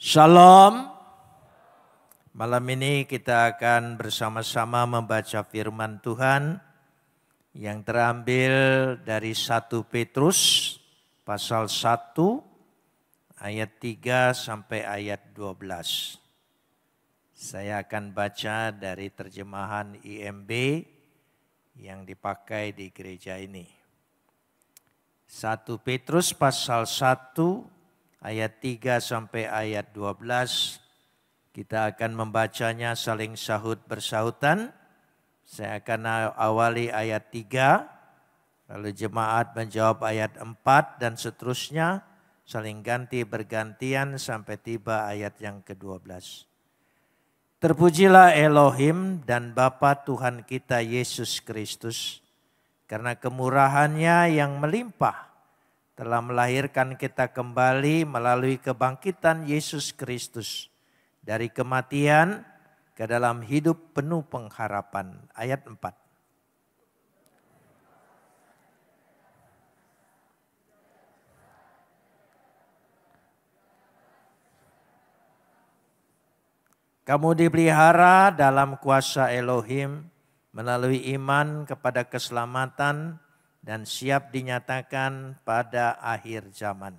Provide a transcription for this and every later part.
Shalom. Malam ini kita akan bersama-sama membaca firman Tuhan yang terambil dari 1 Petrus pasal 1 ayat 3 sampai ayat 12. Saya akan baca dari terjemahan IMB yang dipakai di gereja ini. 1 Petrus pasal 1 ayat 3 sampai ayat 12. Kita akan membacanya saling sahut bersahutan. Saya akan awali ayat 3, lalu jemaat menjawab ayat 4 dan seterusnya saling ganti bergantian sampai tiba ayat yang ke-12. Terpujilah Elohim dan Bapa Tuhan kita Yesus Kristus karena kemurahannya yang melimpah telah melahirkan kita kembali melalui kebangkitan Yesus Kristus dari kematian ke dalam hidup penuh pengharapan. Ayat 4. Kamu dipelihara dalam kuasa Elohim melalui iman kepada keselamatan dan siap dinyatakan pada akhir zaman.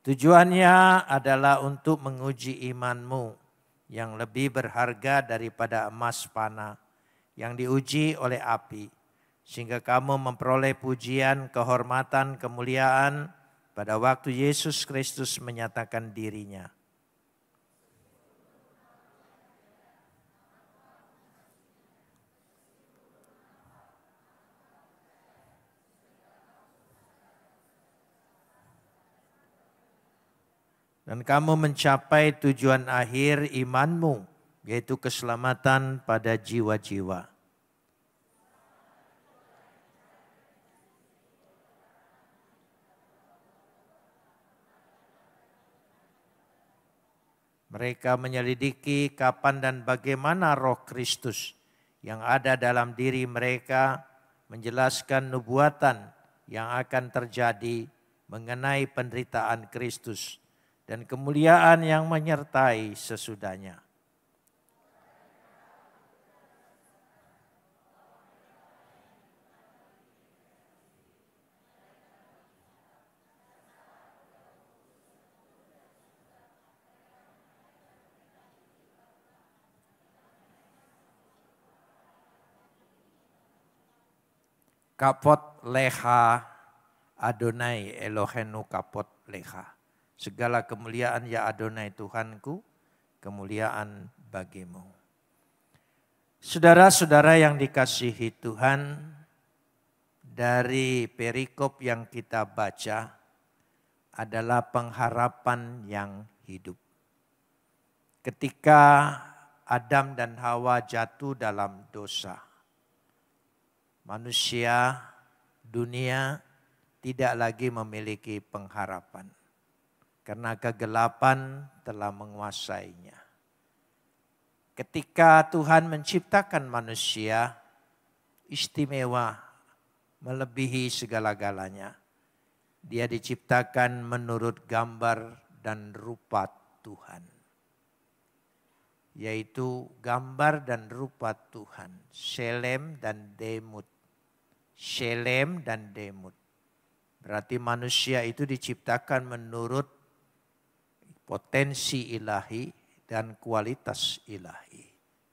Tujuannya adalah untuk menguji imanmu yang lebih berharga daripada emas panah yang diuji oleh api, sehingga kamu memperoleh pujian, kehormatan, kemuliaan, pada waktu Yesus Kristus menyatakan dirinya. Dan kamu mencapai tujuan akhir imanmu, yaitu keselamatan pada jiwa-jiwa. Mereka menyelidiki kapan dan bagaimana roh Kristus yang ada dalam diri mereka menjelaskan nubuatan yang akan terjadi mengenai penderitaan Kristus dan kemuliaan yang menyertai sesudahnya. Kapot leha Adonai Elohenu kapot leha. Segala kemuliaan ya Adonai Tuhanku, kemuliaan bagimu. Saudara-saudara yang dikasihi Tuhan, dari perikop yang kita baca adalah pengharapan yang hidup. Ketika Adam dan Hawa jatuh dalam dosa, manusia, dunia tidak lagi memiliki pengharapan karena kegelapan telah menguasainya. Ketika Tuhan menciptakan manusia istimewa melebihi segala-galanya. Dia diciptakan menurut gambar dan rupa Tuhan. Yaitu gambar dan rupa Tuhan, selem dan demut. Shelem dan Demut. Berarti manusia itu diciptakan menurut potensi ilahi dan kualitas ilahi.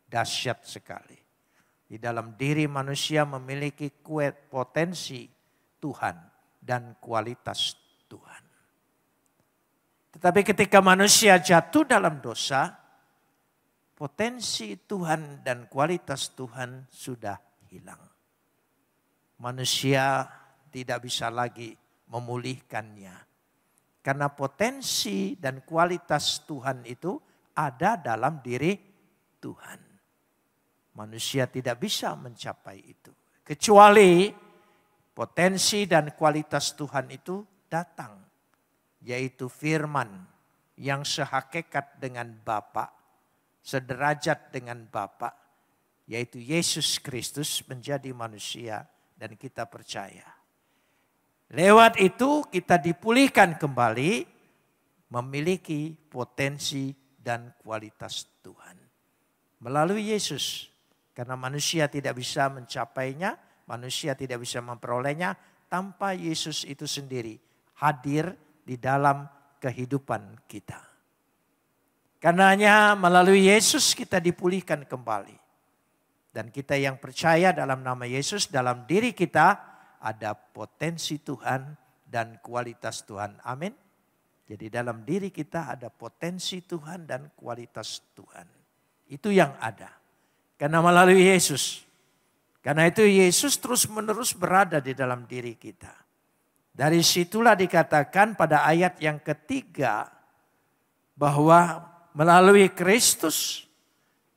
Dahsyat sekali. Di dalam diri manusia memiliki kuat potensi Tuhan dan kualitas Tuhan. Tetapi ketika manusia jatuh dalam dosa, potensi Tuhan dan kualitas Tuhan sudah hilang manusia tidak bisa lagi memulihkannya. Karena potensi dan kualitas Tuhan itu ada dalam diri Tuhan. Manusia tidak bisa mencapai itu. Kecuali potensi dan kualitas Tuhan itu datang. Yaitu firman yang sehakikat dengan Bapa, sederajat dengan Bapa, yaitu Yesus Kristus menjadi manusia dan kita percaya. Lewat itu kita dipulihkan kembali memiliki potensi dan kualitas Tuhan. Melalui Yesus, karena manusia tidak bisa mencapainya, manusia tidak bisa memperolehnya tanpa Yesus itu sendiri hadir di dalam kehidupan kita. Karenanya melalui Yesus kita dipulihkan kembali. Dan kita yang percaya dalam nama Yesus, dalam diri kita ada potensi Tuhan dan kualitas Tuhan. Amin. Jadi dalam diri kita ada potensi Tuhan dan kualitas Tuhan. Itu yang ada. Karena melalui Yesus. Karena itu Yesus terus-menerus berada di dalam diri kita. Dari situlah dikatakan pada ayat yang ketiga bahwa melalui Kristus,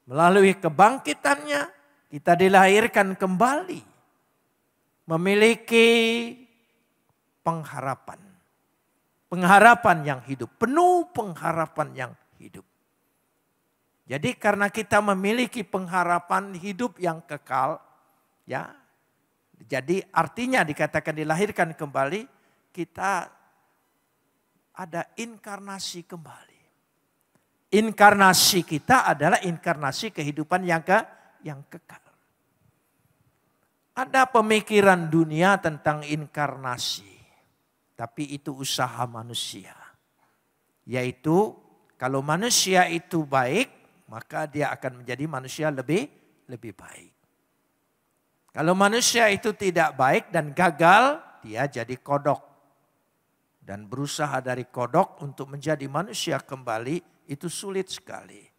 melalui kebangkitannya, kita dilahirkan kembali memiliki pengharapan. Pengharapan yang hidup, penuh pengharapan yang hidup. Jadi karena kita memiliki pengharapan hidup yang kekal, ya. Jadi artinya dikatakan dilahirkan kembali, kita ada inkarnasi kembali. Inkarnasi kita adalah inkarnasi kehidupan yang ke yang kekal. Ada pemikiran dunia tentang inkarnasi, tapi itu usaha manusia. Yaitu kalau manusia itu baik, maka dia akan menjadi manusia lebih lebih baik. Kalau manusia itu tidak baik dan gagal, dia jadi kodok. Dan berusaha dari kodok untuk menjadi manusia kembali itu sulit sekali.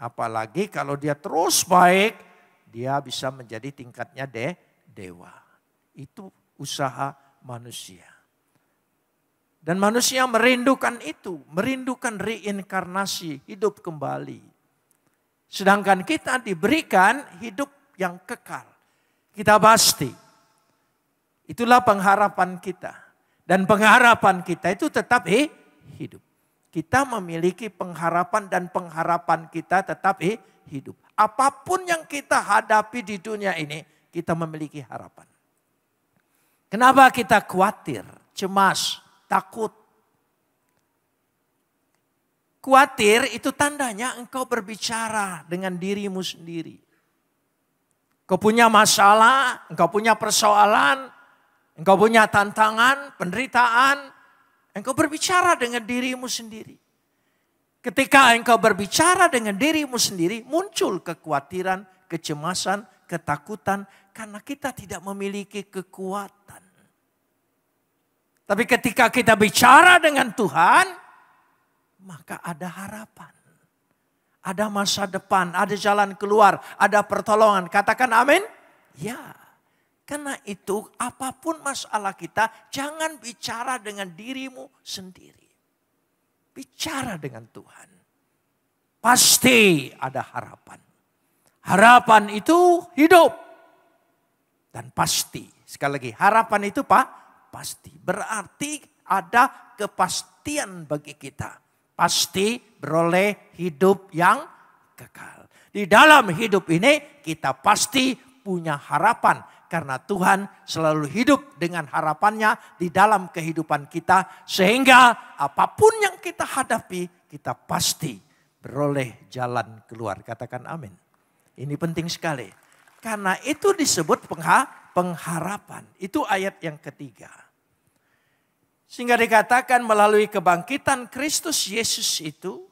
Apalagi kalau dia terus baik, dia bisa menjadi tingkatnya de dewa. Itu usaha manusia. Dan manusia merindukan itu, merindukan reinkarnasi, hidup kembali. Sedangkan kita diberikan hidup yang kekal. Kita pasti. Itulah pengharapan kita. Dan pengharapan kita itu tetap eh hidup. Kita memiliki pengharapan dan pengharapan kita tetap hidup. Apapun yang kita hadapi di dunia ini, kita memiliki harapan. Kenapa kita khawatir, cemas, takut? Khawatir itu tandanya engkau berbicara dengan dirimu sendiri. Kau punya masalah, engkau punya persoalan, engkau punya tantangan, penderitaan, Engkau berbicara dengan dirimu sendiri. Ketika engkau berbicara dengan dirimu sendiri, muncul kekhawatiran, kecemasan, ketakutan karena kita tidak memiliki kekuatan. Tapi ketika kita bicara dengan Tuhan, maka ada harapan. Ada masa depan, ada jalan keluar, ada pertolongan. Katakan amin. Ya. Karena itu apapun masalah kita jangan bicara dengan dirimu sendiri. Bicara dengan Tuhan. Pasti ada harapan. Harapan itu hidup. Dan pasti. Sekali lagi harapan itu Pak pasti. Berarti ada kepastian bagi kita. Pasti beroleh hidup yang kekal. Di dalam hidup ini kita pasti punya harapan karena Tuhan selalu hidup dengan harapannya di dalam kehidupan kita. Sehingga apapun yang kita hadapi, kita pasti beroleh jalan keluar. Katakan amin. Ini penting sekali. Karena itu disebut pengha pengharapan. Itu ayat yang ketiga. Sehingga dikatakan melalui kebangkitan Kristus Yesus itu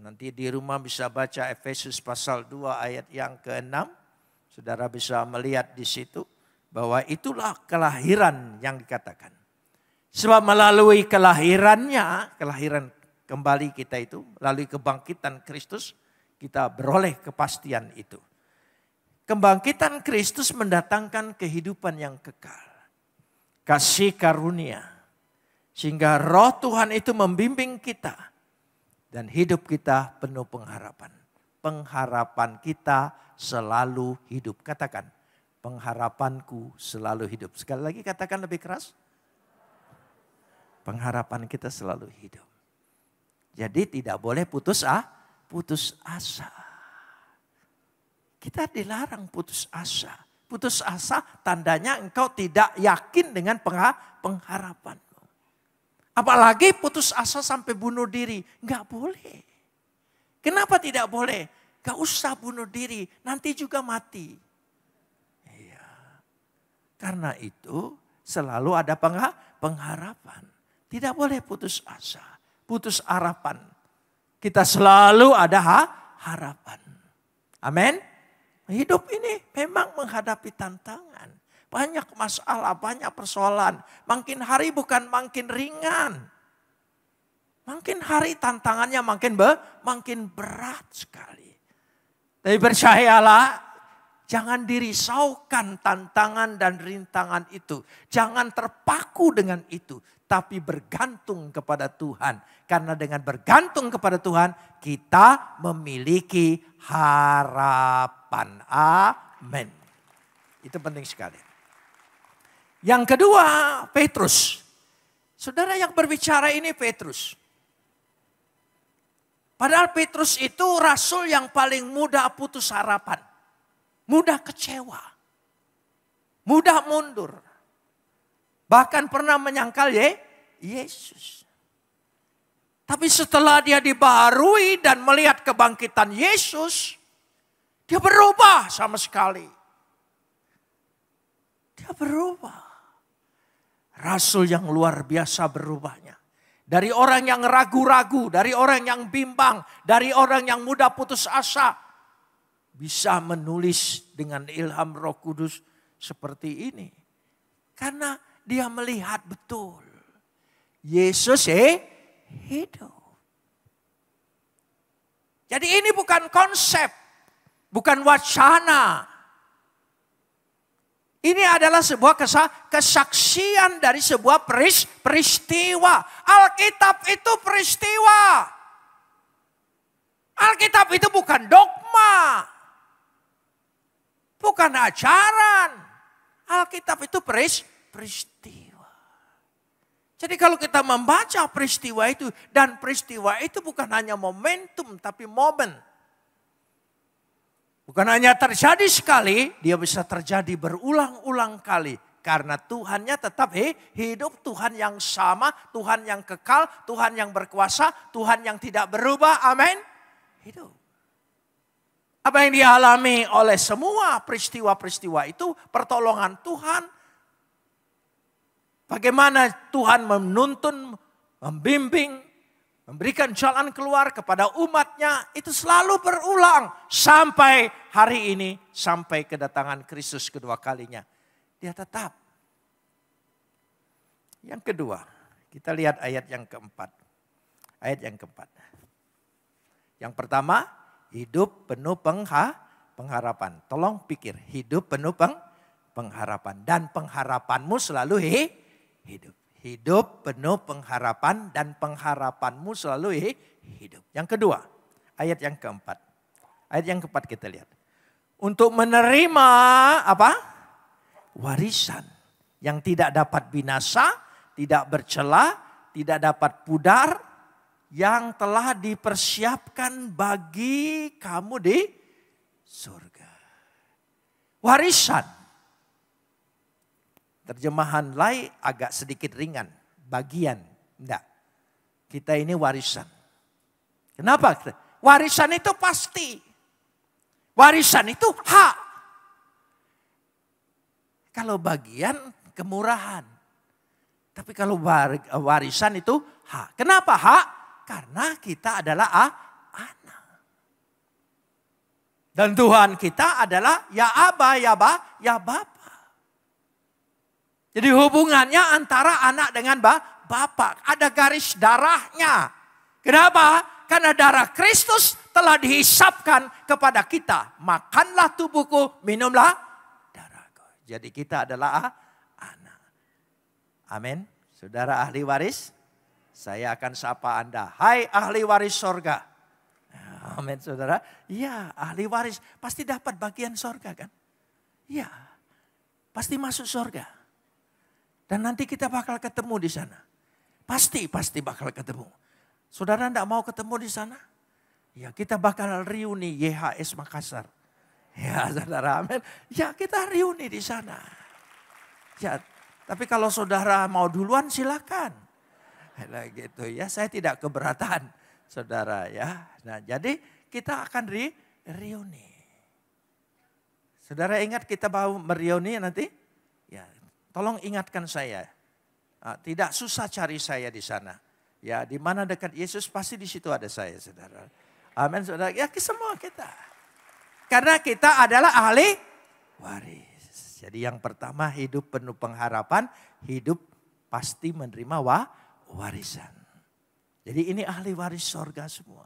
Nanti di rumah bisa baca Efesus pasal 2 ayat yang keenam. 6 Saudara bisa melihat di situ bahwa itulah kelahiran yang dikatakan. Sebab melalui kelahirannya, kelahiran kembali kita itu, melalui kebangkitan Kristus, kita beroleh kepastian itu. Kebangkitan Kristus mendatangkan kehidupan yang kekal. Kasih karunia. Sehingga roh Tuhan itu membimbing kita. Dan hidup kita penuh pengharapan pengharapan kita selalu hidup. Katakan, pengharapanku selalu hidup. Sekali lagi katakan lebih keras. Pengharapan kita selalu hidup. Jadi tidak boleh putus ah, putus asa. Kita dilarang putus asa. Putus asa tandanya engkau tidak yakin dengan pengharapan. Apalagi putus asa sampai bunuh diri. Enggak boleh. Kenapa tidak boleh? Gak usah bunuh diri, nanti juga mati. Iya. Karena itu selalu ada pengharapan. Tidak boleh putus asa, putus harapan. Kita selalu ada harapan. Amin. Hidup ini memang menghadapi tantangan. Banyak masalah, banyak persoalan. Makin hari bukan makin ringan. Makin hari tantangannya makin be, makin berat sekali. Tapi percayalah, jangan dirisaukan tantangan dan rintangan itu. Jangan terpaku dengan itu, tapi bergantung kepada Tuhan. Karena dengan bergantung kepada Tuhan, kita memiliki harapan. Amin. Itu penting sekali. Yang kedua, Petrus. Saudara yang berbicara ini Petrus. Padahal Petrus itu rasul yang paling mudah putus harapan. Mudah kecewa. Mudah mundur. Bahkan pernah menyangkal ya Yesus. Tapi setelah dia dibaharui dan melihat kebangkitan Yesus, dia berubah sama sekali. Dia berubah. Rasul yang luar biasa berubahnya dari orang yang ragu-ragu, dari orang yang bimbang, dari orang yang mudah putus asa. Bisa menulis dengan ilham roh kudus seperti ini. Karena dia melihat betul. Yesus eh, hidup. Jadi ini bukan konsep, bukan wacana, ini adalah sebuah kesaksian dari sebuah peristiwa. Alkitab itu peristiwa. Alkitab itu bukan dogma. Bukan ajaran. Alkitab itu peris, peristiwa. Jadi kalau kita membaca peristiwa itu dan peristiwa itu bukan hanya momentum tapi momen Bukan hanya terjadi sekali, dia bisa terjadi berulang-ulang kali. Karena Tuhannya tetap hidup, Tuhan yang sama, Tuhan yang kekal, Tuhan yang berkuasa, Tuhan yang tidak berubah, amin. Hidup. Apa yang dialami oleh semua peristiwa-peristiwa itu pertolongan Tuhan. Bagaimana Tuhan menuntun, membimbing, memberikan jalan keluar kepada umatnya itu selalu berulang sampai hari ini sampai kedatangan Kristus kedua kalinya. Dia tetap. Yang kedua, kita lihat ayat yang keempat. Ayat yang keempat. Yang pertama, hidup penuh pengha, pengharapan. Tolong pikir, hidup penuh peng, pengharapan. Dan pengharapanmu selalu hidup. Hidup penuh pengharapan dan pengharapanmu selalu hidup. Yang kedua, ayat yang keempat. Ayat yang keempat kita lihat. Untuk menerima apa? Warisan yang tidak dapat binasa, tidak bercela, tidak dapat pudar, yang telah dipersiapkan bagi kamu di surga. Warisan Terjemahan lain agak sedikit ringan. Bagian. Enggak. Kita ini warisan. Kenapa? Warisan itu pasti. Warisan itu hak. Kalau bagian kemurahan. Tapi kalau warisan itu hak. Kenapa hak? Karena kita adalah ah, anak. Dan Tuhan kita adalah ya Aba, ya Ba, ya Bapak. Jadi hubungannya antara anak dengan bapak. Ada garis darahnya. Kenapa? Karena darah Kristus telah dihisapkan kepada kita. Makanlah tubuhku, minumlah darahku. Jadi kita adalah anak. Amin. Saudara ahli waris, saya akan sapa Anda. Hai ahli waris sorga. Amin saudara. Ya ahli waris pasti dapat bagian sorga kan. Ya, pasti masuk sorga. Dan nanti kita bakal ketemu di sana. Pasti, pasti bakal ketemu. Saudara tidak mau ketemu di sana? Ya kita bakal reuni YHS Makassar. Ya saudara amin. Ya kita reuni di sana. Ya, tapi kalau saudara mau duluan silakan. Nah, gitu ya, saya tidak keberatan saudara ya. Nah jadi kita akan re reuni. Saudara ingat kita mau mereuni nanti? Ya, Tolong ingatkan saya. Ah, tidak susah cari saya di sana. Ya, di mana dekat Yesus pasti di situ ada saya, saudara. Amin, saudara. Ya, semua kita. Karena kita adalah ahli waris. Jadi yang pertama hidup penuh pengharapan, hidup pasti menerima wa, warisan. Jadi ini ahli waris sorga semua.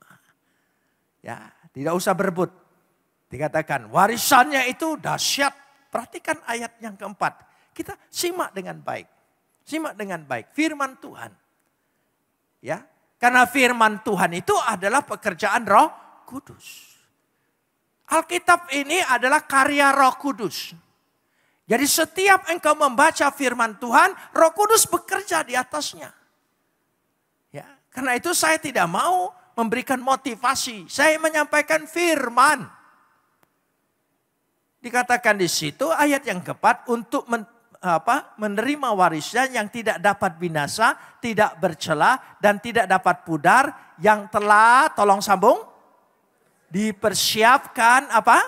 Ya, tidak usah berebut. Dikatakan warisannya itu dahsyat. Perhatikan ayat yang keempat kita simak dengan baik. Simak dengan baik firman Tuhan. Ya, karena firman Tuhan itu adalah pekerjaan Roh Kudus. Alkitab ini adalah karya Roh Kudus. Jadi setiap engkau membaca firman Tuhan, Roh Kudus bekerja di atasnya. Ya, karena itu saya tidak mau memberikan motivasi. Saya menyampaikan firman. Dikatakan di situ ayat yang keempat untuk men apa menerima warisnya yang tidak dapat binasa, tidak bercela dan tidak dapat pudar yang telah tolong sambung dipersiapkan apa?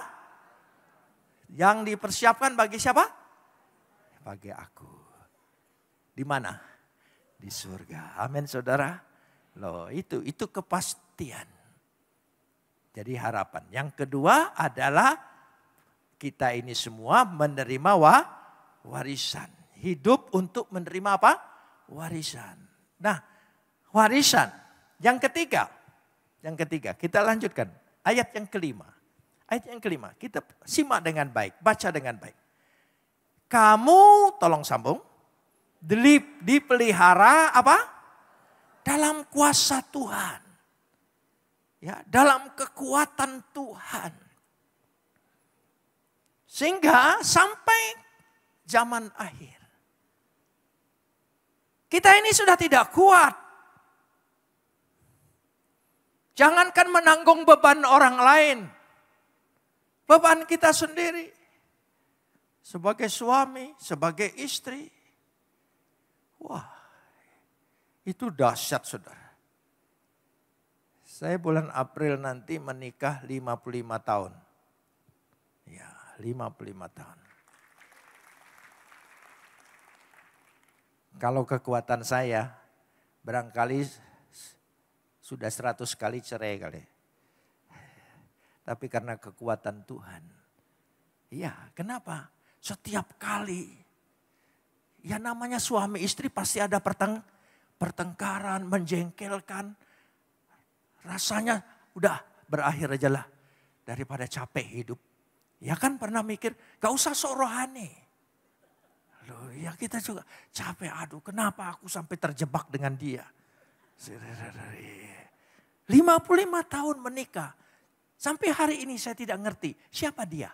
Yang dipersiapkan bagi siapa? Bagi aku. Di mana? Di surga. Amin saudara. Loh, itu itu kepastian. Jadi harapan. Yang kedua adalah kita ini semua menerima wa warisan. Hidup untuk menerima apa? Warisan. Nah, warisan. Yang ketiga, yang ketiga, kita lanjutkan. Ayat yang kelima. Ayat yang kelima, kita simak dengan baik, baca dengan baik. Kamu, tolong sambung, dilip, dipelihara apa? Dalam kuasa Tuhan. Ya, dalam kekuatan Tuhan. Sehingga sampai zaman akhir. Kita ini sudah tidak kuat. Jangankan menanggung beban orang lain. Beban kita sendiri. Sebagai suami, sebagai istri. Wah, itu dahsyat saudara. Saya bulan April nanti menikah 55 tahun. Ya, 55 tahun. Kalau kekuatan saya barangkali sudah seratus kali cerai kali. Tapi karena kekuatan Tuhan. Iya, kenapa? Setiap kali. Ya namanya suami istri pasti ada perteng pertengkaran, menjengkelkan. Rasanya udah berakhir aja lah daripada capek hidup. Ya kan pernah mikir, gak usah sok rohani. Loh, ya kita juga capek, aduh kenapa aku sampai terjebak dengan dia. 55 tahun menikah, sampai hari ini saya tidak ngerti siapa dia.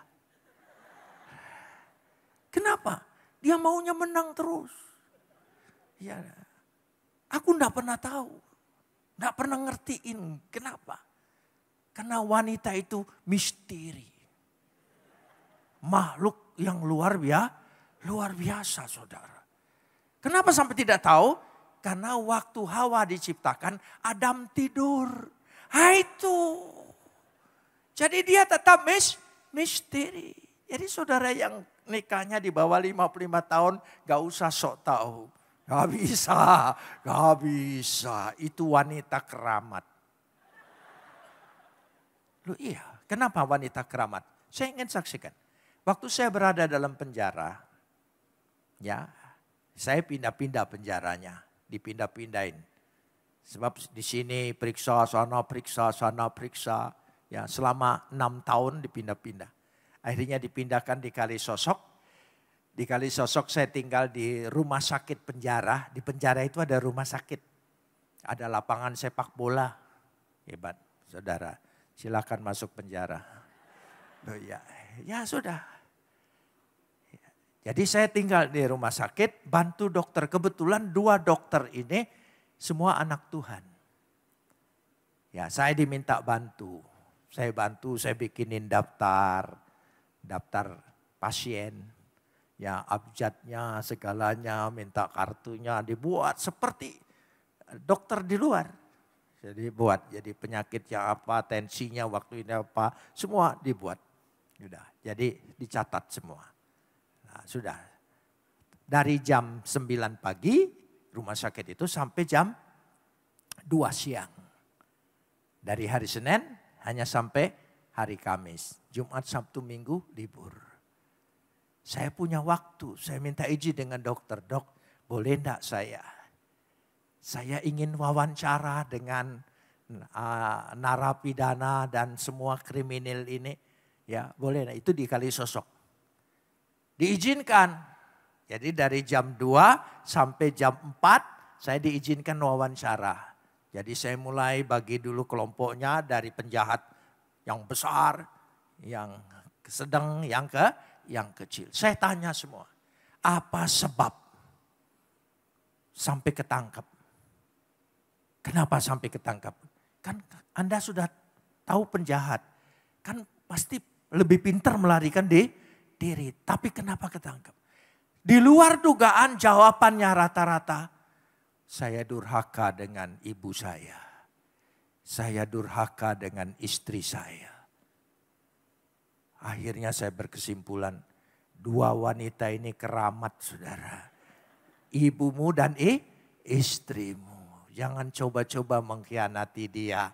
Kenapa? Dia maunya menang terus. Ya, aku enggak pernah tahu. Enggak pernah ngertiin kenapa. Karena wanita itu misteri. Makhluk yang luar biasa Luar biasa saudara. Kenapa sampai tidak tahu? Karena waktu Hawa diciptakan, Adam tidur. Hai ah, itu. Jadi dia tetap mis misteri. Jadi saudara yang nikahnya di bawah 55 tahun, gak usah sok tahu. Gak bisa, gak bisa. Itu wanita keramat. Lu iya, kenapa wanita keramat? Saya ingin saksikan. Waktu saya berada dalam penjara, Ya, saya pindah-pindah penjaranya, dipindah-pindahin. Sebab di sini periksa, sana periksa, sana periksa. Ya, selama enam tahun dipindah-pindah. Akhirnya dipindahkan di Kali Sosok. Di Kali Sosok saya tinggal di rumah sakit penjara. Di penjara itu ada rumah sakit. Ada lapangan sepak bola. Hebat, saudara. silahkan masuk penjara. Oh ya, ya sudah, jadi saya tinggal di rumah sakit, bantu dokter. Kebetulan dua dokter ini semua anak Tuhan. Ya saya diminta bantu. Saya bantu, saya bikinin daftar. Daftar pasien. Ya abjadnya, segalanya, minta kartunya dibuat seperti dokter di luar. Jadi buat, jadi penyakitnya apa, tensinya waktu ini apa, semua dibuat. yaudah jadi dicatat semua. Ah, sudah. Dari jam 9 pagi rumah sakit itu sampai jam 2 siang. Dari hari Senin hanya sampai hari Kamis. Jumat, Sabtu, Minggu libur. Saya punya waktu, saya minta izin dengan dokter. Dok, boleh enggak saya? Saya ingin wawancara dengan uh, narapidana dan semua kriminal ini. Ya, boleh enggak? Itu dikali sosok. Diizinkan. Jadi dari jam 2 sampai jam 4 saya diizinkan wawancara. Jadi saya mulai bagi dulu kelompoknya dari penjahat yang besar, yang sedang, yang ke yang kecil. Saya tanya semua, apa sebab sampai ketangkap? Kenapa sampai ketangkap? Kan Anda sudah tahu penjahat. Kan pasti lebih pintar melarikan di diri. Tapi kenapa ketangkep? Di luar dugaan jawabannya rata-rata, saya durhaka dengan ibu saya. Saya durhaka dengan istri saya. Akhirnya saya berkesimpulan, dua wanita ini keramat saudara. Ibumu dan i, istrimu. Jangan coba-coba mengkhianati dia.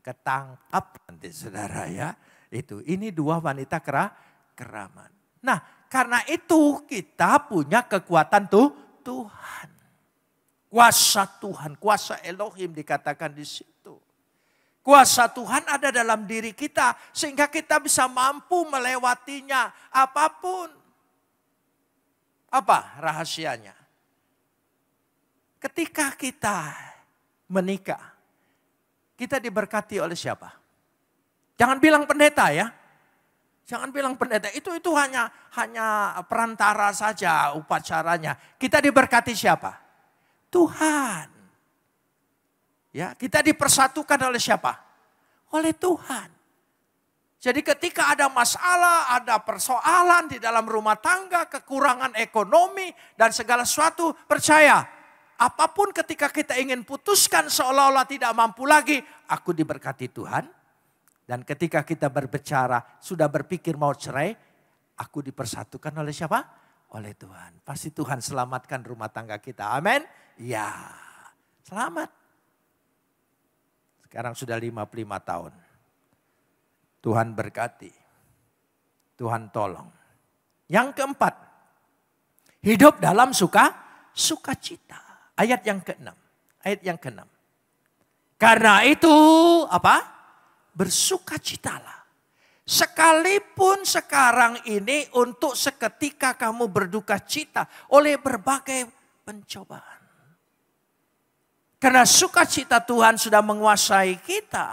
Ketangkap nanti saudara ya. Itu, ini dua wanita kera, keraman. Nah, karena itu kita punya kekuatan tuh Tuhan. Kuasa Tuhan, kuasa Elohim dikatakan di situ. Kuasa Tuhan ada dalam diri kita sehingga kita bisa mampu melewatinya apapun. Apa rahasianya? Ketika kita menikah, kita diberkati oleh siapa? Jangan bilang pendeta ya. Jangan bilang pendeta itu itu hanya hanya perantara saja upacaranya. Kita diberkati siapa? Tuhan. Ya, kita dipersatukan oleh siapa? Oleh Tuhan. Jadi ketika ada masalah, ada persoalan di dalam rumah tangga, kekurangan ekonomi dan segala sesuatu, percaya apapun ketika kita ingin putuskan seolah-olah tidak mampu lagi, aku diberkati Tuhan dan ketika kita berbicara, sudah berpikir mau cerai, aku dipersatukan oleh siapa? Oleh Tuhan. Pasti Tuhan selamatkan rumah tangga kita. Amin. Ya, selamat. Sekarang sudah 55 tahun. Tuhan berkati. Tuhan tolong. Yang keempat, hidup dalam suka sukacita. Ayat yang keenam. Ayat yang keenam. Karena itu apa? bersukacitalah. Sekalipun sekarang ini untuk seketika kamu berduka cita oleh berbagai pencobaan. Karena sukacita Tuhan sudah menguasai kita.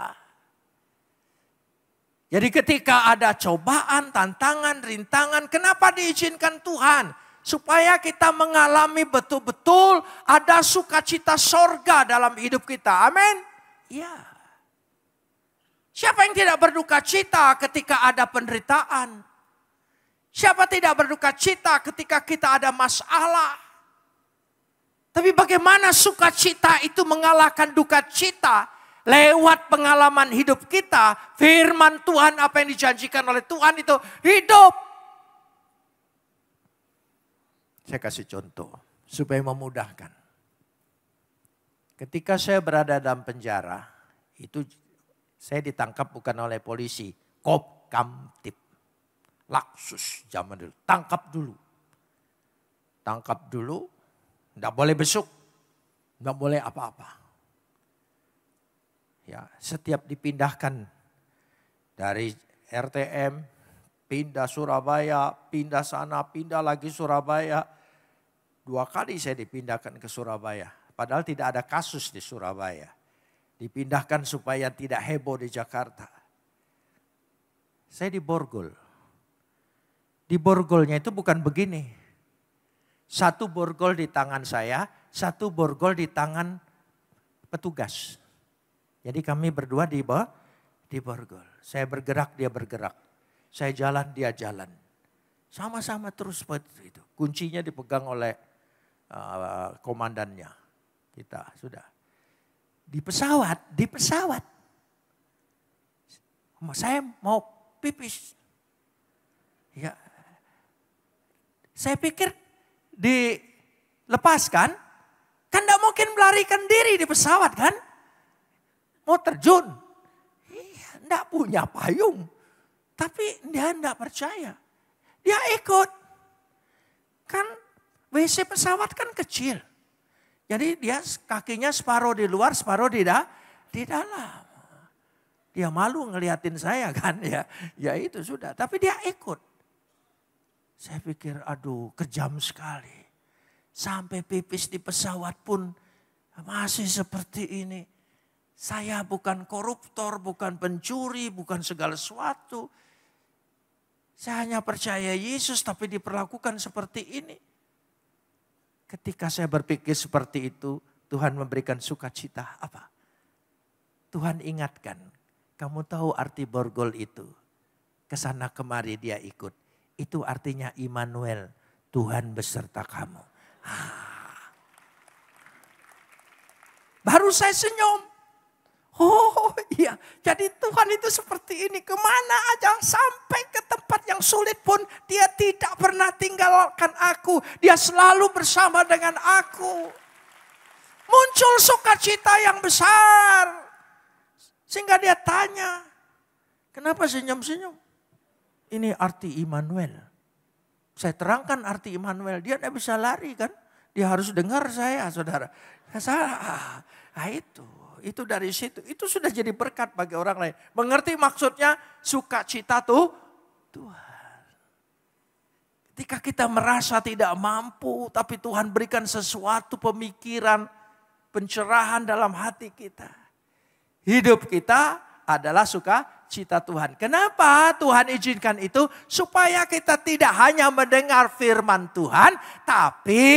Jadi ketika ada cobaan, tantangan, rintangan, kenapa diizinkan Tuhan? Supaya kita mengalami betul-betul ada sukacita sorga dalam hidup kita. Amin. Ya. Yeah. Siapa yang tidak berduka cita ketika ada penderitaan? Siapa tidak berduka cita ketika kita ada masalah? Tapi bagaimana sukacita itu mengalahkan duka cita lewat pengalaman hidup kita? Firman Tuhan apa yang dijanjikan oleh Tuhan itu hidup. Saya kasih contoh supaya memudahkan. Ketika saya berada dalam penjara, itu saya ditangkap bukan oleh polisi, kop kamtip. Laksus zaman dulu, tangkap dulu. Tangkap dulu, nggak boleh besuk, nggak boleh apa-apa. Ya, setiap dipindahkan dari RTM, pindah Surabaya, pindah sana, pindah lagi Surabaya. Dua kali saya dipindahkan ke Surabaya. Padahal tidak ada kasus di Surabaya. Dipindahkan supaya tidak heboh di Jakarta. Saya di Borgol. Di Borgolnya itu bukan begini. Satu borgol di tangan saya, satu borgol di tangan petugas. Jadi kami berdua di, bawah di borgol. Saya bergerak, dia bergerak. Saya jalan, dia jalan. Sama-sama terus seperti itu. Kuncinya dipegang oleh uh, komandannya. Kita sudah di pesawat, di pesawat. Saya mau pipis. Ya. Saya pikir dilepaskan, kan tidak kan mungkin melarikan diri di pesawat kan? Mau terjun. Iya, tidak punya payung. Tapi dia tidak percaya. Dia ikut. Kan WC pesawat kan kecil. Jadi dia kakinya separuh di luar, separuh di, da, di dalam. Dia malu ngeliatin saya kan ya. Ya itu sudah, tapi dia ikut. Saya pikir aduh kejam sekali. Sampai pipis di pesawat pun masih seperti ini. Saya bukan koruptor, bukan pencuri, bukan segala sesuatu. Saya hanya percaya Yesus tapi diperlakukan seperti ini. Ketika saya berpikir seperti itu, Tuhan memberikan sukacita. Apa? Tuhan ingatkan, kamu tahu arti borgol itu. Kesana kemari dia ikut. Itu artinya Immanuel, Tuhan beserta kamu. Ah. Baru saya senyum. Oh iya, jadi Tuhan itu seperti ini. Kemana aja sampai ke tempat yang sulit pun dia tidak pernah tinggalkan aku. Dia selalu bersama dengan aku. Muncul sukacita yang besar. Sehingga dia tanya, kenapa senyum-senyum? Ini arti Immanuel. Saya terangkan arti Immanuel. Dia tidak bisa lari kan. Dia harus dengar saya saudara. Saya salah. Nah itu. Itu dari situ. Itu sudah jadi berkat bagi orang lain. Mengerti maksudnya suka cita tuh Tuhan. Ketika kita merasa tidak mampu tapi Tuhan berikan sesuatu pemikiran, pencerahan dalam hati kita. Hidup kita adalah suka cita Tuhan. Kenapa Tuhan izinkan itu? Supaya kita tidak hanya mendengar firman Tuhan, tapi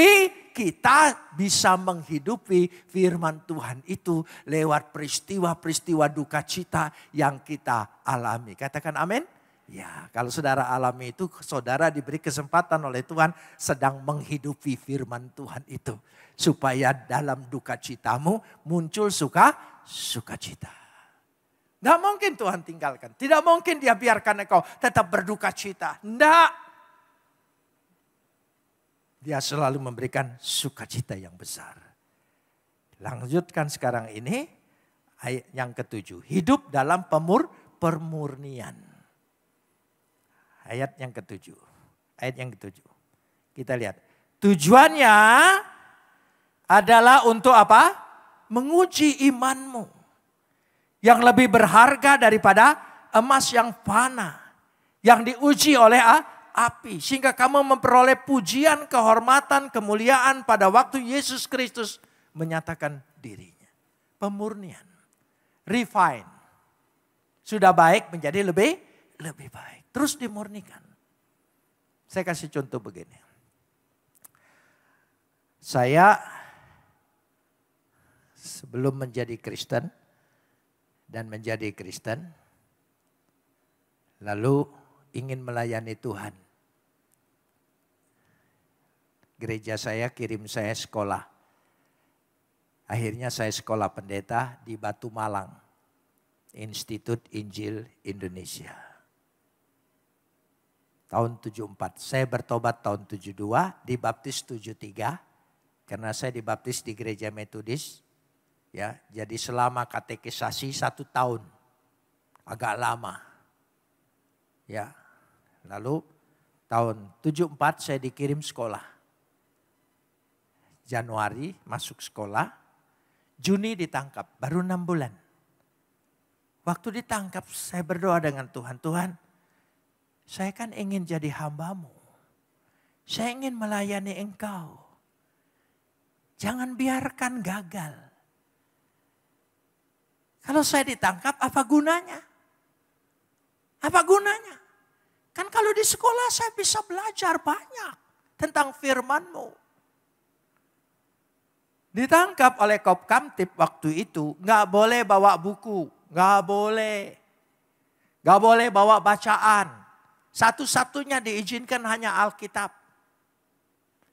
kita bisa menghidupi firman Tuhan itu lewat peristiwa-peristiwa duka cita yang kita alami. Katakan amin. Ya, kalau saudara alami itu, saudara diberi kesempatan oleh Tuhan sedang menghidupi firman Tuhan itu. Supaya dalam duka citamu muncul suka, sukacita. Tidak mungkin Tuhan tinggalkan. Tidak mungkin dia biarkan engkau tetap berduka cita. Tidak. Dia selalu memberikan sukacita yang besar. Lanjutkan sekarang ini ayat yang ketujuh. Hidup dalam pemur permurnian. Ayat yang ketujuh. Ayat yang ketujuh. Kita lihat. Tujuannya adalah untuk apa? Menguji imanmu. Yang lebih berharga daripada emas yang panah. Yang diuji oleh ah, api. Sehingga kamu memperoleh pujian, kehormatan, kemuliaan pada waktu Yesus Kristus menyatakan dirinya. Pemurnian, refine. Sudah baik menjadi lebih lebih baik. Terus dimurnikan. Saya kasih contoh begini. Saya sebelum menjadi Kristen dan menjadi Kristen, lalu ingin melayani Tuhan gereja saya kirim saya sekolah. Akhirnya saya sekolah pendeta di Batu Malang, Institut Injil Indonesia. Tahun 74, saya bertobat tahun 72, dibaptis 73, karena saya dibaptis di gereja metodis. ya Jadi selama katekisasi satu tahun, agak lama. ya Lalu tahun 74 saya dikirim sekolah Januari masuk sekolah, Juni ditangkap, baru enam bulan. Waktu ditangkap saya berdoa dengan Tuhan, Tuhan saya kan ingin jadi hambamu. Saya ingin melayani engkau. Jangan biarkan gagal. Kalau saya ditangkap apa gunanya? Apa gunanya? Kan kalau di sekolah saya bisa belajar banyak tentang firmanmu. Ditangkap oleh kamtip waktu itu, nggak boleh bawa buku, nggak boleh. Nggak boleh bawa bacaan. Satu-satunya diizinkan hanya Alkitab.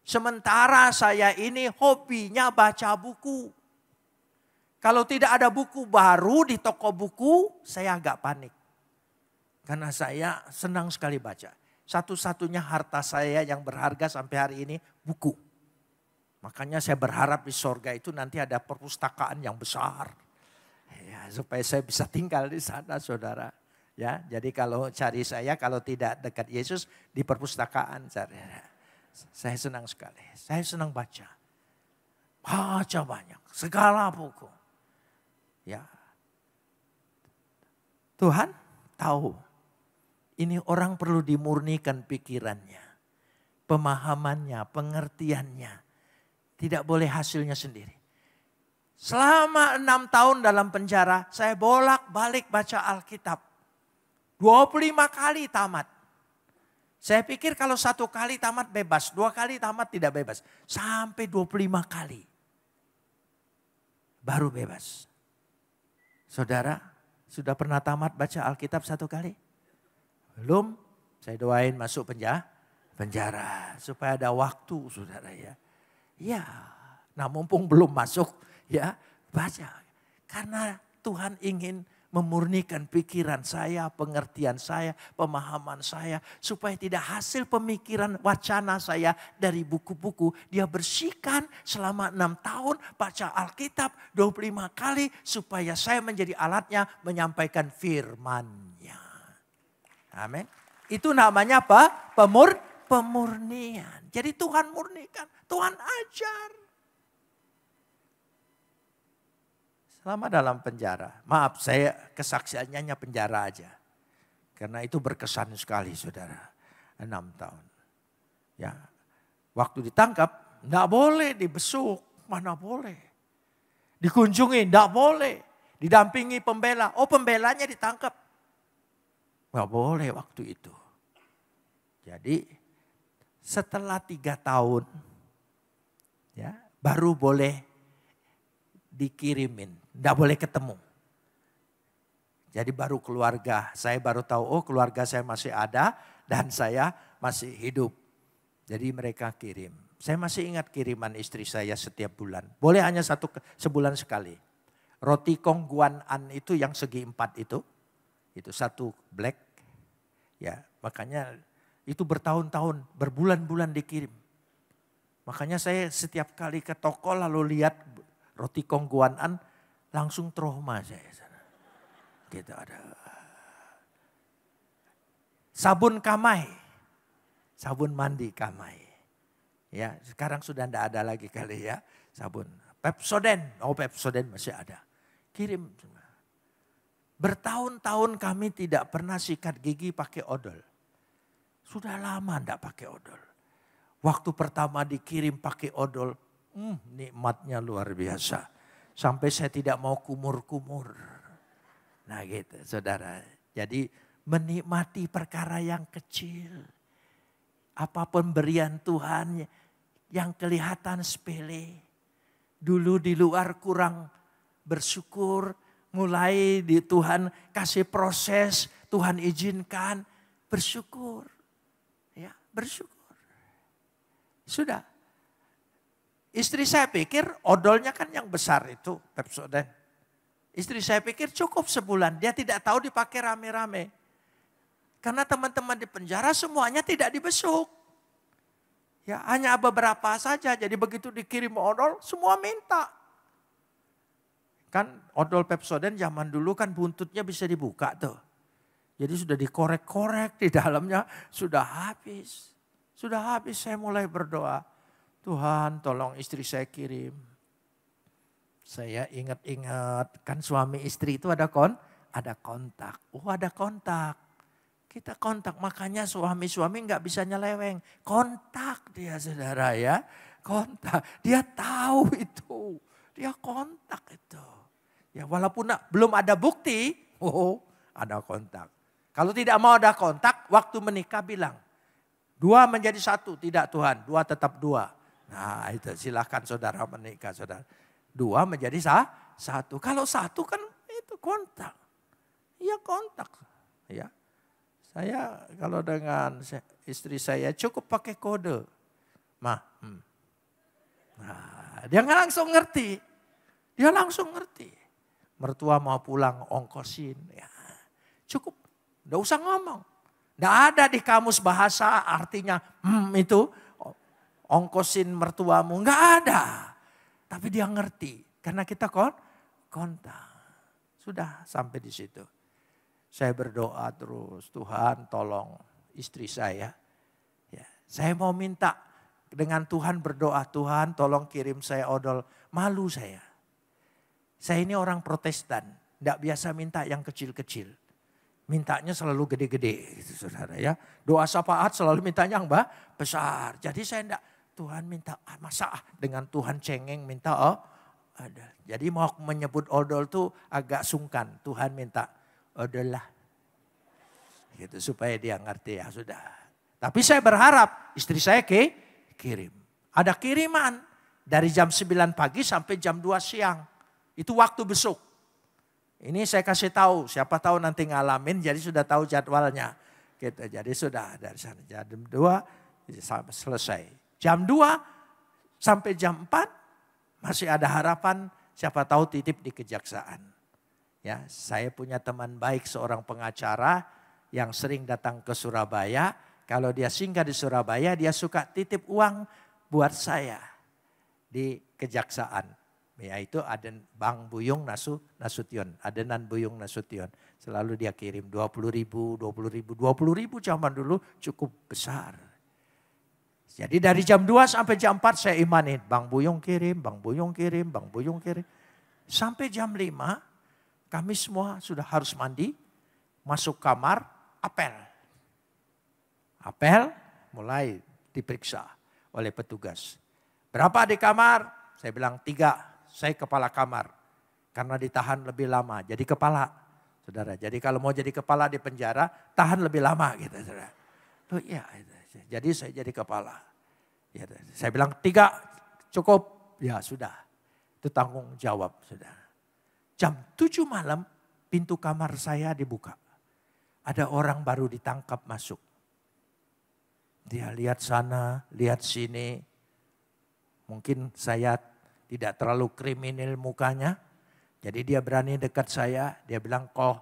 Sementara saya ini hobinya baca buku. Kalau tidak ada buku baru di toko buku, saya agak panik. Karena saya senang sekali baca. Satu-satunya harta saya yang berharga sampai hari ini buku. Makanya saya berharap di sorga itu nanti ada perpustakaan yang besar. Ya, supaya saya bisa tinggal di sana saudara. Ya, jadi kalau cari saya kalau tidak dekat Yesus di perpustakaan saudara. Saya senang sekali. Saya senang baca. Baca banyak. Segala buku. Ya. Tuhan tahu. Ini orang perlu dimurnikan pikirannya. Pemahamannya, pengertiannya tidak boleh hasilnya sendiri. Selama enam tahun dalam penjara, saya bolak-balik baca Alkitab. 25 kali tamat. Saya pikir kalau satu kali tamat bebas, dua kali tamat tidak bebas. Sampai 25 kali. Baru bebas. Saudara, sudah pernah tamat baca Alkitab satu kali? Belum? Saya doain masuk penjara, penjara supaya ada waktu saudara ya. Ya, nah mumpung belum masuk ya baca. Karena Tuhan ingin memurnikan pikiran saya, pengertian saya, pemahaman saya. Supaya tidak hasil pemikiran wacana saya dari buku-buku. Dia bersihkan selama enam tahun baca Alkitab 25 kali. Supaya saya menjadi alatnya menyampaikan firmannya. Amin. Itu namanya apa? Pemur, pemurnian. Jadi Tuhan murnikan, Tuhan ajar. Selama dalam penjara, maaf saya kesaksiannya hanya penjara aja. Karena itu berkesan sekali saudara, enam tahun. Ya, waktu ditangkap, enggak boleh dibesuk, mana boleh. Dikunjungi, enggak boleh. Didampingi pembela, oh pembelanya ditangkap. Enggak boleh waktu itu. Jadi setelah tiga tahun ya baru boleh dikirimin, tidak boleh ketemu. Jadi baru keluarga, saya baru tahu oh keluarga saya masih ada dan saya masih hidup. Jadi mereka kirim. Saya masih ingat kiriman istri saya setiap bulan. Boleh hanya satu sebulan sekali. Roti kong an itu yang segi empat itu, itu satu black. Ya makanya itu bertahun-tahun, berbulan-bulan dikirim. Makanya saya setiap kali ke toko lalu lihat roti kongguanan langsung trauma saya sana. Gitu ada. Sabun kamai. Sabun mandi kamai. Ya, sekarang sudah tidak ada lagi kali ya sabun. Pepsoden, oh Pepsoden masih ada. Kirim. Bertahun-tahun kami tidak pernah sikat gigi pakai odol. Sudah lama enggak pakai odol. Waktu pertama dikirim pakai odol, hmm, nikmatnya luar biasa. Sampai saya tidak mau kumur-kumur. Nah gitu saudara. Jadi menikmati perkara yang kecil. Apa pemberian Tuhan yang kelihatan sepele. Dulu di luar kurang bersyukur, mulai di Tuhan kasih proses, Tuhan izinkan bersyukur bersyukur. Sudah. Istri saya pikir odolnya kan yang besar itu Pepsodent. Istri saya pikir cukup sebulan. Dia tidak tahu dipakai rame-rame. Karena teman-teman di penjara semuanya tidak dibesuk. Ya hanya beberapa saja. Jadi begitu dikirim odol semua minta. Kan odol Pepsodent zaman dulu kan buntutnya bisa dibuka tuh. Jadi sudah dikorek-korek di dalamnya sudah habis. Sudah habis saya mulai berdoa. Tuhan tolong istri saya kirim. Saya ingat-ingat kan suami istri itu ada kon ada kontak. Oh ada kontak. Kita kontak makanya suami-suami nggak bisa nyeleweng. Kontak dia saudara ya. Kontak. Dia tahu itu. Dia kontak itu. Ya walaupun belum ada bukti, oh ada kontak. Kalau tidak mau ada kontak, waktu menikah bilang, Dua menjadi satu, tidak Tuhan. Dua tetap dua. Nah itu silahkan saudara menikah saudara. Dua menjadi sah, satu. Kalau satu kan itu kontak. Ya kontak. Ya. Saya kalau dengan istri saya cukup pakai kode. Ma, hmm. nah, dia nggak langsung ngerti. Dia langsung ngerti. Mertua mau pulang ongkosin. Ya. Cukup. Nggak usah ngomong. Tidak ada di kamus bahasa artinya hmm, itu ongkosin mertuamu. Nggak ada. Tapi dia ngerti. Karena kita kon kontak. Sudah sampai di situ. Saya berdoa terus. Tuhan tolong istri saya. Ya, saya mau minta dengan Tuhan berdoa. Tuhan tolong kirim saya odol. Malu saya. Saya ini orang protestan. Tidak biasa minta yang kecil-kecil mintanya selalu gede-gede gitu saudara ya. Doa syafaat selalu mintanya yang besar. Jadi saya enggak Tuhan minta ah, masa ah, dengan Tuhan cengeng minta oh ada. Jadi mau menyebut odol tuh agak sungkan. Tuhan minta odol lah. Gitu supaya dia ngerti ya sudah. Tapi saya berharap istri saya ke kirim. Ada kiriman dari jam 9 pagi sampai jam 2 siang. Itu waktu besok. Ini saya kasih tahu, siapa tahu nanti ngalamin jadi sudah tahu jadwalnya. Gitu, jadi sudah dari sana jam 2 selesai. Jam 2 sampai jam 4 masih ada harapan siapa tahu titip di kejaksaan. Ya, saya punya teman baik seorang pengacara yang sering datang ke Surabaya. Kalau dia singgah di Surabaya, dia suka titip uang buat saya di kejaksaan yaitu ada Bang Buyung Nasu Nasution, Adenan Buyung Nasution. Selalu dia kirim 20 ribu, 20 ribu, 20 ribu zaman dulu cukup besar. Jadi dari jam 2 sampai jam 4 saya imani Bang Buyung kirim, Bang Buyung kirim, Bang Buyung kirim. Sampai jam 5 kami semua sudah harus mandi, masuk kamar, apel. Apel mulai diperiksa oleh petugas. Berapa di kamar? Saya bilang tiga saya kepala kamar. Karena ditahan lebih lama, jadi kepala. Saudara, jadi kalau mau jadi kepala di penjara, tahan lebih lama gitu. Saudara. Loh, iya, jadi saya jadi kepala. Ya, saya bilang tiga cukup, ya sudah. Itu tanggung jawab sudah. Jam tujuh malam pintu kamar saya dibuka. Ada orang baru ditangkap masuk. Dia lihat sana, lihat sini. Mungkin saya tidak terlalu kriminal mukanya. Jadi dia berani dekat saya, dia bilang, "Koh,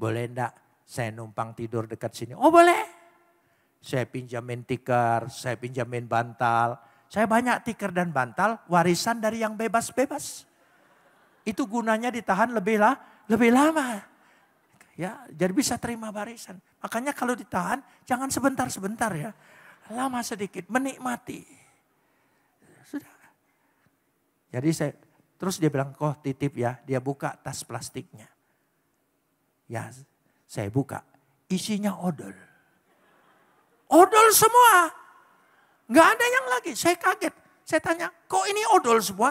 boleh enggak saya numpang tidur dekat sini?" "Oh, boleh." Saya pinjamin tikar, saya pinjamin bantal. Saya banyak tikar dan bantal warisan dari yang bebas-bebas. Itu gunanya ditahan lebih lah, lebih lama. Ya, jadi bisa terima warisan, Makanya kalau ditahan jangan sebentar-sebentar ya. Lama sedikit, menikmati. Jadi saya terus dia bilang, "Kok titip ya?" Dia buka tas plastiknya. Ya, saya buka. Isinya odol. Odol semua. Nggak ada yang lagi. Saya kaget. Saya tanya, "Kok ini odol semua?"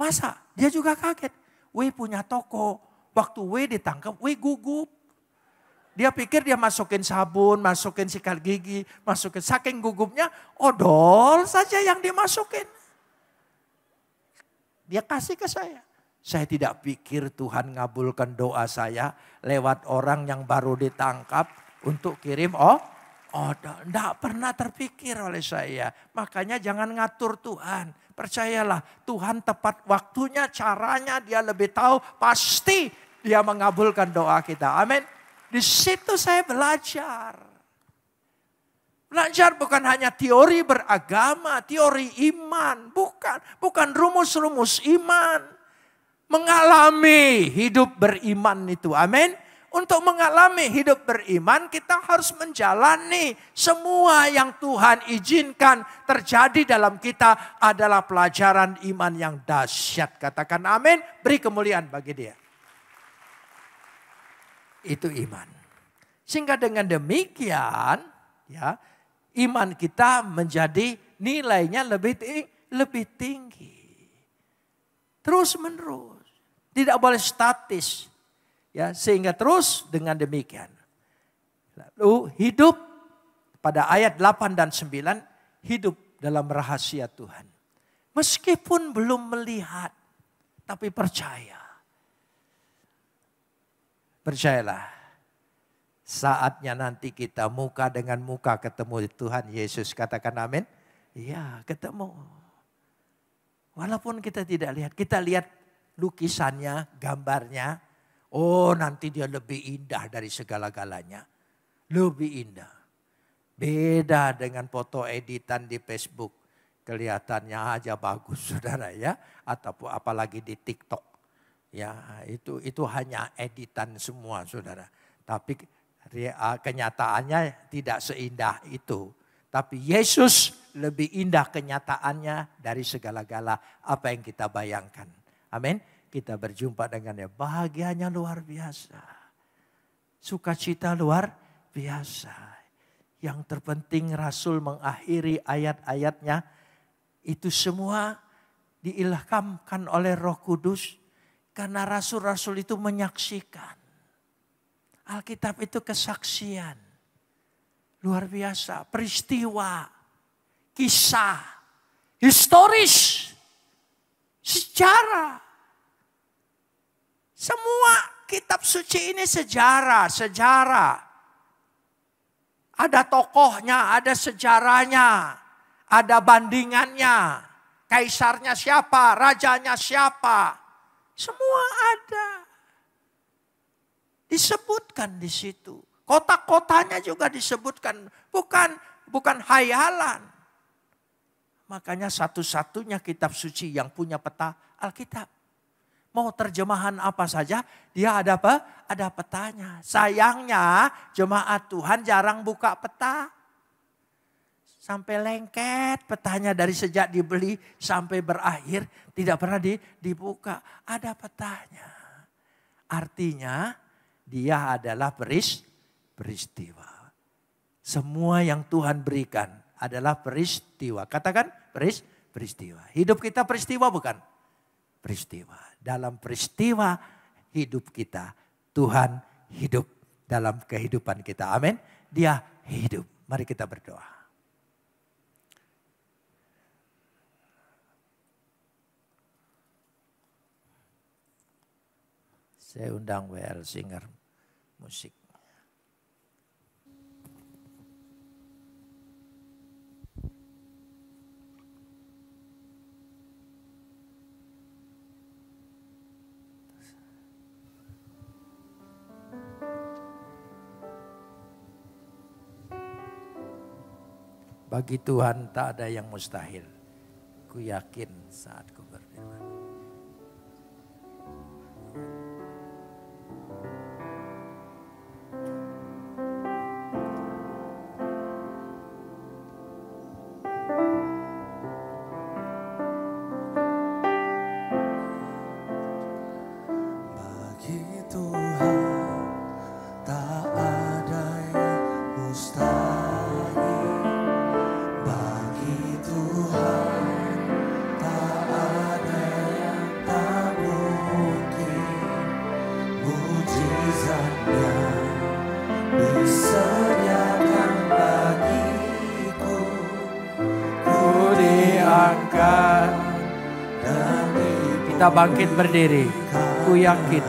Masa? Dia juga kaget. W punya toko. Waktu W ditangkap, W gugup. Dia pikir dia masukin sabun, masukin sikat gigi, masukin saking gugupnya odol saja yang dimasukin. Dia kasih ke saya. Saya tidak pikir Tuhan ngabulkan doa saya lewat orang yang baru ditangkap untuk kirim oh Oh, tidak pernah terpikir oleh saya. Makanya jangan ngatur Tuhan. Percayalah Tuhan tepat waktunya, caranya dia lebih tahu. Pasti dia mengabulkan doa kita. Amin. Di situ saya belajar. Belajar bukan hanya teori beragama, teori iman, bukan, bukan rumus-rumus iman. Mengalami hidup beriman itu. Amin. Untuk mengalami hidup beriman, kita harus menjalani semua yang Tuhan izinkan terjadi dalam kita adalah pelajaran iman yang dahsyat. Katakan amin, beri kemuliaan bagi dia. Itu iman. Sehingga dengan demikian, ya, iman kita menjadi nilainya lebih tinggi, lebih tinggi. Terus menerus. Tidak boleh statis. Ya, sehingga terus dengan demikian. Lalu hidup pada ayat 8 dan 9 hidup dalam rahasia Tuhan. Meskipun belum melihat tapi percaya. Percayalah Saatnya nanti kita muka dengan muka ketemu Tuhan Yesus. Katakan amin. Ya ketemu. Walaupun kita tidak lihat, kita lihat lukisannya, gambarnya. Oh nanti dia lebih indah dari segala-galanya. Lebih indah. Beda dengan foto editan di Facebook. Kelihatannya aja bagus saudara ya. Ataupun apalagi di TikTok. Ya itu itu hanya editan semua saudara. Tapi Eh, kenyataannya tidak seindah itu. Tapi Yesus lebih indah kenyataannya dari segala-gala apa yang kita bayangkan. Amin. Kita berjumpa dengannya. Bahagianya luar biasa. Sukacita luar biasa. Yang terpenting Rasul mengakhiri ayat-ayatnya. Itu semua diilhamkan oleh roh kudus. Karena rasul-rasul itu menyaksikan Alkitab itu kesaksian. Luar biasa, peristiwa, kisah, historis, sejarah. Semua kitab suci ini sejarah, sejarah. Ada tokohnya, ada sejarahnya, ada bandingannya. Kaisarnya siapa, rajanya siapa, semua ada. Disebutkan di situ. Kota-kotanya juga disebutkan, bukan bukan hayalan. Makanya satu-satunya kitab suci yang punya peta Alkitab. Mau terjemahan apa saja, dia ada apa? Ada petanya. Sayangnya jemaat Tuhan jarang buka peta. Sampai lengket petanya dari sejak dibeli sampai berakhir tidak pernah dibuka. Ada petanya. Artinya dia adalah peris, peristiwa. Semua yang Tuhan berikan adalah peristiwa. Katakan peris, peristiwa. Hidup kita peristiwa bukan? Peristiwa. Dalam peristiwa hidup kita, Tuhan hidup dalam kehidupan kita. Amin. Dia hidup. Mari kita berdoa. Saya undang WL Singer musik. Bagi Tuhan tak ada yang mustahil. Ku yakin saat ku ber Kita bangkit berdiri. Ku yakin.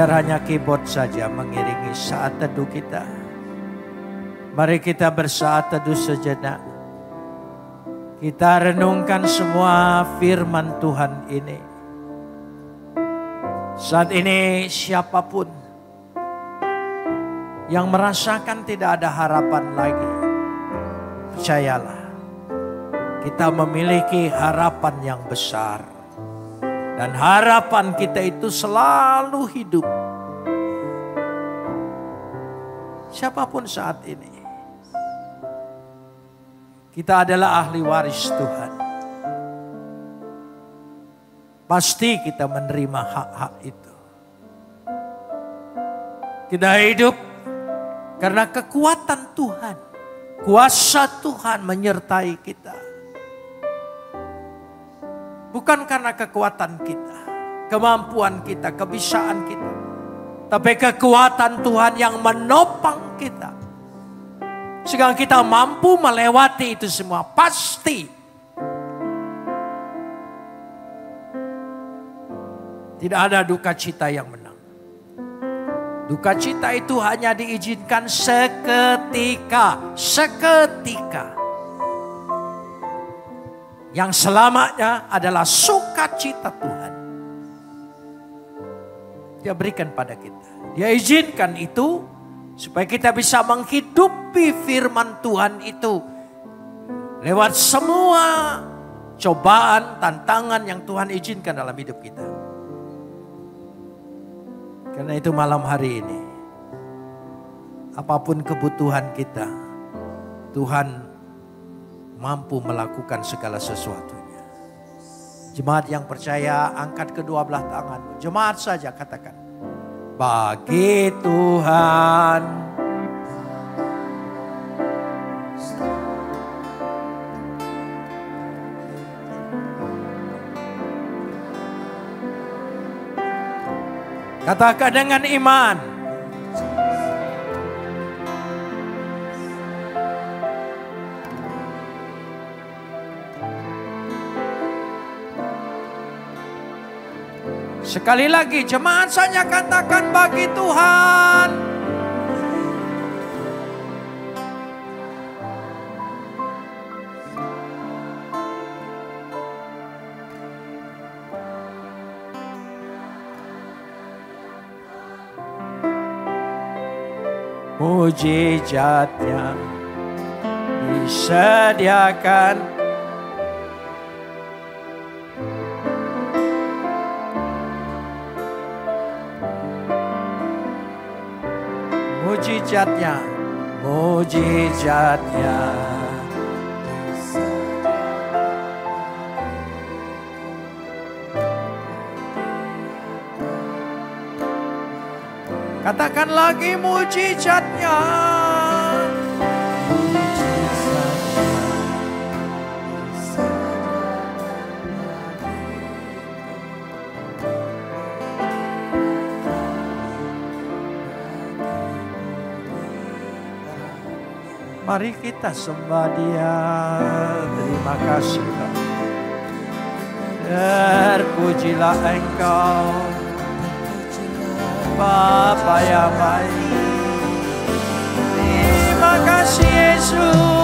biar hanya keyboard saja mengiringi saat teduh kita. Mari kita bersaat teduh sejenak. Kita renungkan semua firman Tuhan ini. Saat ini siapapun yang merasakan tidak ada harapan lagi, percayalah kita memiliki harapan yang besar. Dan harapan kita itu selalu hidup. Siapapun saat ini. Kita adalah ahli waris Tuhan. Pasti kita menerima hak-hak itu. Kita hidup karena kekuatan Tuhan, kuasa Tuhan menyertai kita. Bukan karena kekuatan kita, kemampuan kita, kebisaan kita. Tapi kekuatan Tuhan yang menopang kita. Sehingga kita mampu melewati itu semua. Pasti. Tidak ada duka cita yang menang. Duka cita itu hanya diizinkan seketika. Seketika yang selamanya adalah sukacita Tuhan. Dia berikan pada kita. Dia izinkan itu supaya kita bisa menghidupi firman Tuhan itu lewat semua cobaan, tantangan yang Tuhan izinkan dalam hidup kita. Karena itu malam hari ini apapun kebutuhan kita Tuhan mampu melakukan segala sesuatunya. Jemaat yang percaya angkat kedua belah tanganmu. Jemaat saja katakan. Bagi Tuhan. Katakan dengan iman. Sekali lagi jemaat saya katakan bagi Tuhan. Mujijatnya disediakan mujizatnya, mujizatnya. Katakan lagi mujizatnya. Mari kita sembah dia. Terima kasih Tuhan. Terpujilah engkau. Bapa yang baik. Terima kasih Yesus.